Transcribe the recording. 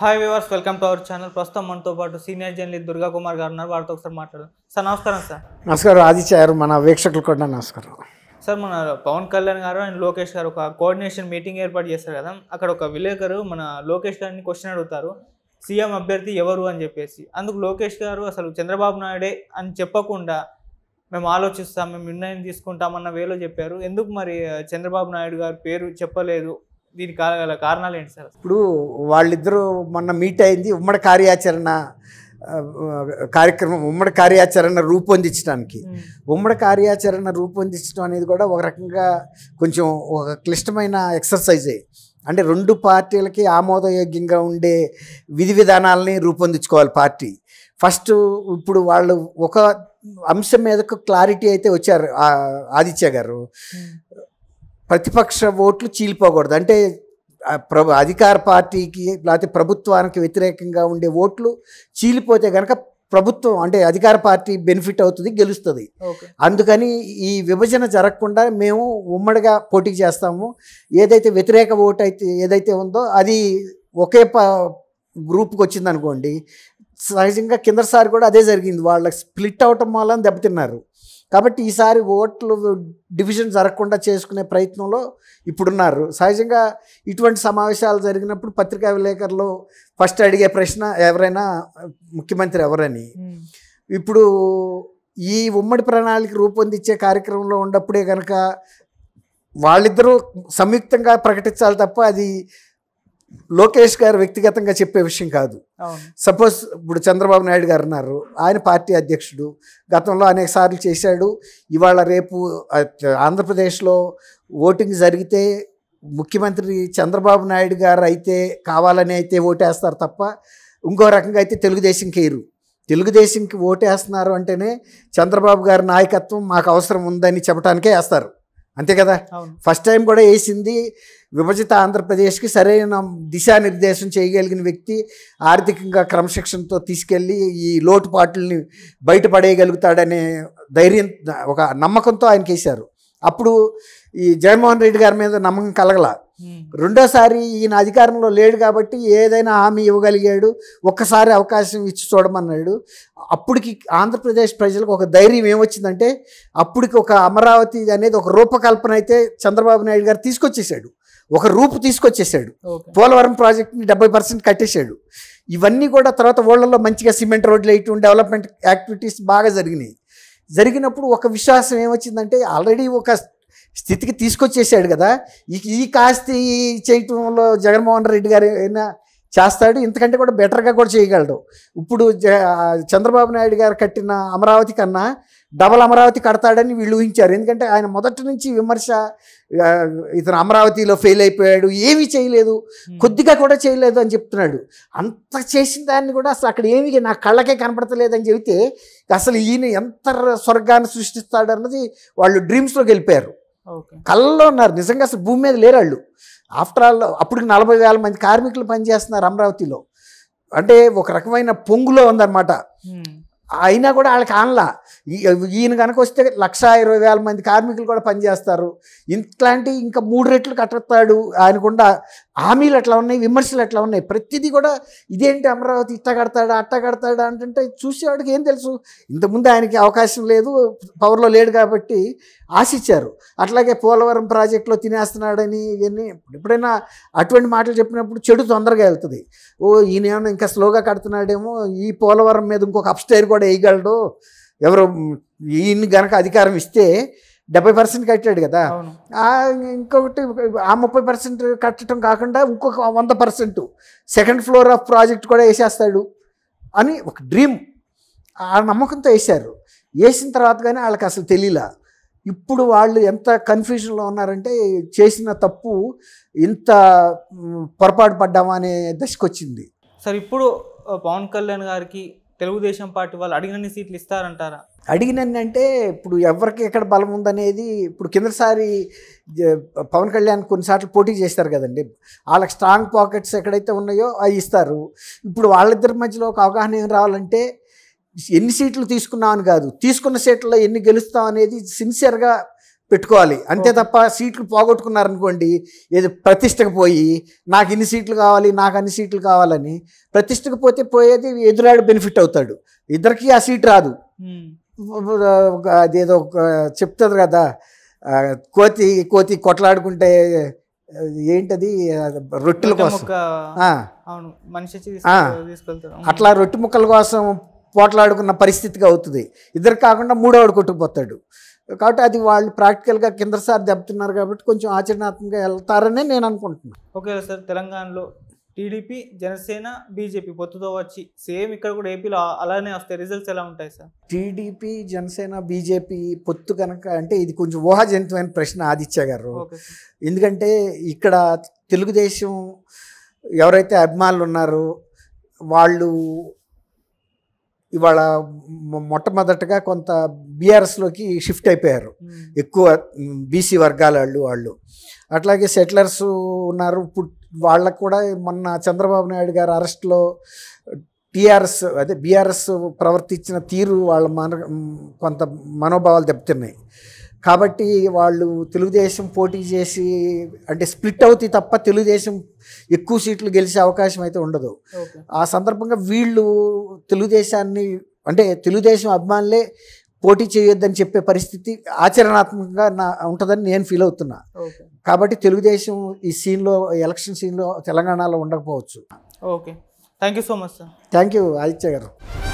hi viewers welcome to our channel ప్రస్తుతం మనతో పాటు సీనియర్ జర్నలిస్ట్ దుర్గా కుమార్ గారు ఉన్నారు వారితో ఒకసారి మాట్లాడదాం సార్ నమస్కారం సార్ నమస్కారం ఆదిత్య మన వీక్షకులు కూడా నమస్కారం సార్ మన పవన్ కళ్యాణ్ గారు అండ్ లోకేష్ గారు ఒక కోఆర్డినేషన్ మీటింగ్ ఏర్పాటు చేస్తారు కదా అక్కడ ఒక విలేకరు మన లోకేష్ గారిని క్వశ్చన్ అడుగుతారు సీఎం అభ్యర్థి ఎవరు అని చెప్పేసి అందుకు లోకేష్ గారు అసలు చంద్రబాబు నాయుడే అని చెప్పకుండా మేము ఆలోచిస్తాం మేము నిర్ణయం తీసుకుంటామన్న వేలో చెప్పారు ఎందుకు మరి చంద్రబాబు నాయుడు గారు పేరు చెప్పలేదు దీనికి కారణాలు ఏంటి సార్ ఇప్పుడు వాళ్ళిద్దరూ మొన్న మీట్ అయింది ఉమ్మడి కార్యాచరణ కార్యక్రమం ఉమ్మడి కార్యాచరణ రూపొందించడానికి ఉమ్మడి కార్యాచరణ రూపొందించడం అనేది కూడా ఒక రకంగా కొంచెం ఒక క్లిష్టమైన ఎక్సర్సైజే అంటే రెండు పార్టీలకి ఆమోదయోగ్యంగా ఉండే విధి విధానాలని రూపొందించుకోవాలి పార్టీ ఫస్ట్ ఇప్పుడు వాళ్ళు ఒక అంశం మీదకు క్లారిటీ అయితే వచ్చారు ఆదిత్య గారు ప్రతిపక్ష ఓట్లు చీలిపోకూడదు అంటే ప్రభు అధికార పార్టీకి లేకపోతే ప్రభుత్వానికి వ్యతిరేకంగా ఉండే ఓట్లు చీలిపోతే కనుక ప్రభుత్వం అంటే అధికార పార్టీ బెనిఫిట్ అవుతుంది గెలుస్తుంది అందుకని ఈ విభజన జరగకుండా మేము ఉమ్మడిగా పోటీ చేస్తాము ఏదైతే వ్యతిరేక ఓటు అయితే ఏదైతే ఉందో అది ఒకే ప గ్రూప్కి వచ్చింది అనుకోండి సహజంగా కిందసారి కూడా అదే జరిగింది వాళ్ళకి స్ప్లిట్ అవటం వల్ల దెబ్బతిన్నారు కాబట్టి ఈసారి ఓట్లు డివిజన్ జరగకుండా చేసుకునే ప్రయత్నంలో ఇప్పుడున్నారు సహజంగా ఇటువంటి సమావేశాలు జరిగినప్పుడు పత్రికా విలేకరులు ఫస్ట్ అడిగే ప్రశ్న ఎవరైనా ముఖ్యమంత్రి ఎవరని ఇప్పుడు ఈ ఉమ్మడి ప్రణాళిక రూపొందించే కార్యక్రమంలో ఉన్నప్పుడే కనుక వాళ్ళిద్దరూ సంయుక్తంగా ప్రకటించాలి తప్ప అది లోకేష్ గారు వ్యక్తిగతంగా చెప్పే విషయం కాదు సపోజ్ ఇప్పుడు చంద్రబాబు నాయుడు గారు అన్నారు ఆయన పార్టీ అధ్యక్షుడు గతంలో అనేక సార్లు చేశాడు ఇవాళ రేపు ఆంధ్రప్రదేశ్లో ఓటింగ్ జరిగితే ముఖ్యమంత్రి చంద్రబాబు నాయుడు గారు అయితే కావాలని అయితే ఓటేస్తారు తప్ప ఇంకో రకంగా అయితే తెలుగుదేశం కేరు తెలుగుదేశంకి ఓటేస్తున్నారు అంటేనే చంద్రబాబు గారి నాయకత్వం మాకు అవసరం ఉందని చెప్పడానికే వేస్తారు అంతే కదా ఫస్ట్ టైం కూడా వేసింది విభజిత ఆంధ్రప్రదేశ్కి సరైన దిశానిర్దేశం చేయగలిగిన వ్యక్తి ఆర్థికంగా క్రమశిక్షణతో తీసుకెళ్ళి ఈ లోటుపాట్లని బయటపడేయగలుగుతాడనే ధైర్యం ఒక నమ్మకంతో ఆయనకి వేశారు అప్పుడు ఈ జగన్మోహన్ రెడ్డి గారి మీద నమ్మకం కలగల రెండోసారి ఈయన అధికారంలో లేడు కాబట్టి ఏదైనా హామీ ఇవ్వగలిగాడు ఒక్కసారి అవకాశం ఇచ్చి చూడమన్నాడు అప్పటికి ఆంధ్రప్రదేశ్ ప్రజలకు ఒక ధైర్యం ఏమొచ్చిందంటే అప్పటికి ఒక అమరావతి అనేది ఒక రూపకల్పన అయితే చంద్రబాబు నాయుడు గారు తీసుకొచ్చేసాడు ఒక రూపు తీసుకొచ్చేసాడు పోలవరం ప్రాజెక్ట్ని డెబ్బై పర్సెంట్ కట్టేశాడు ఇవన్నీ కూడా తర్వాత ఓళ్లలో మంచిగా సిమెంట్ రోడ్లు వేయటం డెవలప్మెంట్ యాక్టివిటీస్ బాగా జరిగినాయి జరిగినప్పుడు ఒక విశ్వాసం ఏమొచ్చిందంటే ఆల్రెడీ ఒక స్థితికి తీసుకొచ్చేసాడు కదా ఈ కాస్త చేయటంలో జగన్మోహన్ రెడ్డి గారు అయినా చేస్తాడు ఇంతకంటే కూడా బెటర్గా కూడా చేయగలడు ఇప్పుడు చంద్రబాబు నాయుడు గారు కట్టిన అమరావతి కన్నా డబల్ అమరావతి కడతాడని వీళ్ళు ఊహించారు ఎందుకంటే ఆయన మొదటి నుంచి విమర్శ ఇతను అమరావతిలో ఫెయిల్ అయిపోయాడు ఏమీ చేయలేదు కొద్దిగా కూడా చేయలేదు అని చెప్తున్నాడు అంత చేసిన దాన్ని కూడా అసలు అక్కడ ఏమీ నా కళ్ళకే కనపడతలేదని చెబితే అసలు ఈయన ఎంత స్వర్గాన్ని సృష్టిస్తాడన్నది వాళ్ళు డ్రీమ్స్లోకి వెళ్ళిపోయారు కళ్ళలో ఉన్నారు నిజంగా అసలు భూమి మీద లేరు వాళ్ళు ఆఫ్టర్ ఆల్ అప్పటికి నలభై వేల మంది కార్మికులు పనిచేస్తున్నారు అమరావతిలో అంటే ఒక రకమైన పొంగులో ఉందన్నమాట అయినా కూడా వాళ్ళకి ఆనలా ఈయన కనుక వస్తే లక్ష ఇరవై వేల మంది కార్మికులు కూడా పనిచేస్తారు ఇట్లాంటి ఇంకా మూడు రెట్లు కట్టెత్తాడు ఆయనకుండా హామీలు అట్లా ఉన్నాయి విమర్శలు అట్లా ఉన్నాయి ప్రతిదీ కూడా ఇదేంటి అమరావతి ఇట్ట కడతాడా అట్ట కడతాడా అంటే చూసేవాడికి ఏం తెలుసు ఇంతకుముందు ఆయనకి అవకాశం లేదు పవర్లో లేడు కాబట్టి ఆశించారు అట్లాగే పోలవరం ప్రాజెక్టులో తినేస్తున్నాడని ఇవన్నీ ఎప్పుడైనా అటువంటి మాటలు చెప్పినప్పుడు చెడు తొందరగా వెళ్తుంది ఓ ఈయనేమో ఇంకా స్లోగా కడుతున్నాడేమో ఈ పోలవరం మీద ఇంకొక అప్స్టైర్ కూడా వేయగలడు ఎవరు ఈయన్ని గనక అధికారం ఇస్తే డెబ్బై పర్సెంట్ కట్టాడు కదా ఇంకొకటి ఆ ముప్పై పర్సెంట్ కట్టడం కాకుండా ఇంకొక వంద percent second floor of project కూడా వేసేస్తాడు అని ఒక డ్రీమ్ ఆ నమ్మకంతో వేశారు వేసిన తర్వాత కానీ వాళ్ళకి అసలు తెలియలా ఇప్పుడు వాళ్ళు ఎంత కన్ఫ్యూజన్లో ఉన్నారంటే చేసిన తప్పు ఇంత పొరపాటు పడ్డామా అనే దశకు వచ్చింది సార్ ఇప్పుడు పవన్ కళ్యాణ్ గారికి తెలుగుదేశం పార్టీ వాళ్ళు అడిగినన్ని సీట్లు ఇస్తారంటారా అడిగినన్ని అంటే ఇప్పుడు ఎవరికి ఎక్కడ బలం ఉందనేది ఇప్పుడు కిందసారి పవన్ కళ్యాణ్ కొన్నిసార్లు పోటీ చేస్తారు కదండి వాళ్ళకి స్ట్రాంగ్ పాకెట్స్ ఎక్కడైతే ఉన్నాయో అవి ఇస్తారు ఇప్పుడు వాళ్ళిద్దరి మధ్యలో ఒక అవగాహన ఏం రావాలంటే ఎన్ని సీట్లు తీసుకున్నామని కాదు తీసుకున్న సీట్లలో ఎన్ని గెలుస్తాం అనేది సిన్సియర్గా పెట్టుకోవాలి అంతే తప్ప సీట్లు పోగొట్టుకున్నారనుకోండి ఏదో ప్రతిష్టకు పోయి నాకు ఇన్ని సీట్లు కావాలి నాకు అన్ని సీట్లు కావాలని ప్రతిష్టకు పోతే పోయేది ఎదురాడు బెనిఫిట్ అవుతాడు ఇద్దరికి ఆ సీట్ రాదు అదేదో చెప్తుంది కదా కోతి కోతి కొట్లాడుకుంటే ఏంటది రొట్టెల కోసం అట్లా రొట్టె ముక్కల కోసం పోట్లాడుకున్న పరిస్థితిగా అవుతుంది ఇద్దరు కాకుండా మూడోవాడు కొట్టుకుపోతాడు కాబట్టి అది వాళ్ళు ప్రాక్టికల్గా కింద సార్ దెబ్బతిన్నారు కాబట్టి కొంచెం ఆచరణాత్మకంగా వెళ్తారనే నేను అనుకుంటున్నాను ఓకే సార్ తెలంగాణలో టీడీపీ జనసేన బీజేపీ పొత్తుతో వచ్చి సేమ్ ఇక్కడ కూడా ఏపీలో అలానే వస్తాయి రిజల్ట్స్ ఎలా ఉంటాయి సార్ టీడీపీ జనసేన బీజేపీ పొత్తు కనుక అంటే ఇది కొంచెం ఊహాజనితమైన ప్రశ్న ఆదిత్య గారు ఎందుకంటే ఇక్కడ తెలుగుదేశం ఎవరైతే అభిమానులు ఉన్నారో వాళ్ళు ఇవాళ మొట్టమొదటగా కొంత బీఆర్ఎస్లోకి షిఫ్ట్ అయిపోయారు ఎక్కువ బీసీ వర్గాల వాళ్ళు వాళ్ళు అట్లాగే సెటిలర్స్ ఉన్నారు ఇప్పుడు వాళ్ళకు కూడా మొన్న చంద్రబాబు నాయుడు గారు అరెస్ట్లో టీఆర్ఎస్ అదే బీఆర్ఎస్ ప్రవర్తించిన తీరు వాళ్ళ మన కొంత మనోభావాలు దెబ్బతిన్నాయి కాబట్టి వాళ్ళు తెలుగుదేశం పోటీ చేసి అంటే స్ప్లిట్ అవుతాయి తప్ప తెలుగుదేశం ఎక్కువ సీట్లు గెలిచే అవకాశం అయితే ఉండదు ఆ సందర్భంగా వీళ్ళు తెలుగుదేశాన్ని అంటే తెలుగుదేశం అభిమానులే పోటీ చేయొద్దని చెప్పే పరిస్థితి ఆచరణాత్మకంగా నా ఉంటుందని నేను ఫీల్ అవుతున్నా కాబట్టి తెలుగుదేశం ఈ సీన్లో ఎలక్షన్ సీన్లో తెలంగాణలో ఉండకపోవచ్చు okay thank you so much sir thank you Aditya గారు